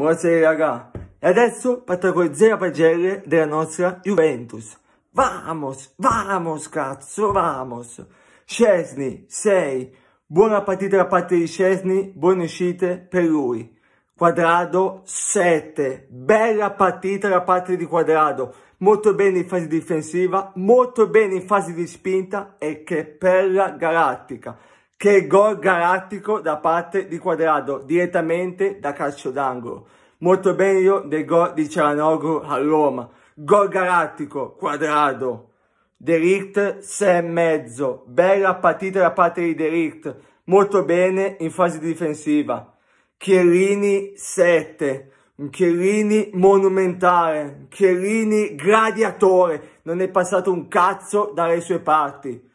Buonasera raga. E adesso patagolizziamo la pagelle della nostra Juventus. Vamos, vamos cazzo, vamos. Cesni, 6. Buona partita da parte di Cesni, buone uscite per lui. Quadrado 7, bella partita da parte di Quadrado, molto bene in fase difensiva, molto bene in fase di spinta e che perla galattica. Che gol galattico da parte di Quadrado, direttamente da calcio d'angolo. Molto meglio del gol di Cialanoglu a Roma. Gol galattico, Quadrado. Derrick e mezzo. Bella partita da parte di Derrick. Molto bene in fase difensiva. Chierini 7. Chierini monumentale. Chierini gladiatore. Non è passato un cazzo dalle sue parti.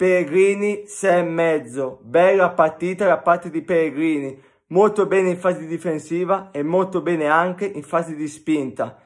Pellegrini 6,5. Bella partita da parte di Pellegrini, molto bene in fase difensiva e molto bene anche in fase di spinta.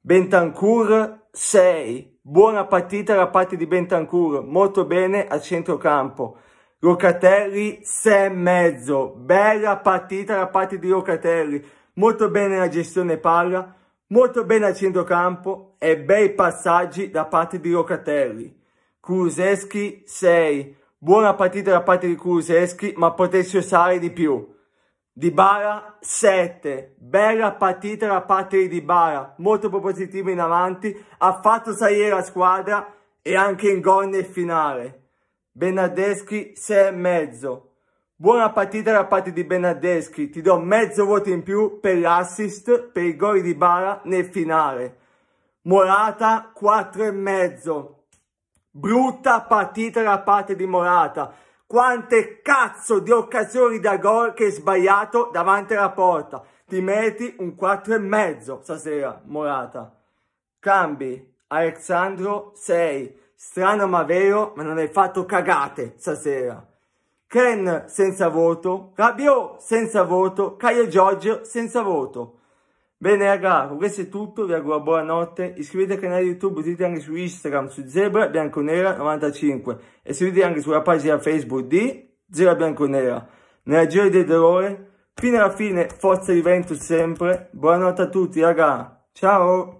Bentancur 6. Buona partita da parte di Bentancur, molto bene a centrocampo. Locatelli 6,5. Bella partita da parte di Locatelli, molto bene la gestione palla, molto bene a centrocampo e bei passaggi da parte di Locatelli. Kuluseschi 6. Buona partita da parte di Kuluseschi, ma potessi usare di più. Dybala 7. Bella partita da parte di Dybala, molto propositiva in avanti, ha fatto salire la squadra e anche in gol nel finale. Benadeschi 6,5. Buona partita da parte di Bernardeschi. ti do mezzo voto in più per l'assist per i gol di Bara nel finale. Morata 4,5. Brutta partita da parte di Morata. Quante cazzo di occasioni da gol che hai sbagliato davanti alla porta. Ti meriti un e mezzo stasera, Morata. Cambi, Alexandro 6. Strano ma vero, ma non hai fatto cagate stasera. Ken senza voto, Rabiot senza voto, Caio Giorgio senza voto. Bene raga, con questo è tutto, vi auguro buonanotte, iscrivetevi al canale YouTube, seguite anche su Instagram, su Zebra Bianconera 95 e seguite anche sulla pagina Facebook di Zebra Bianconera. Nella del dolore, fino alla fine, forza di vento sempre, buonanotte a tutti raga, ciao!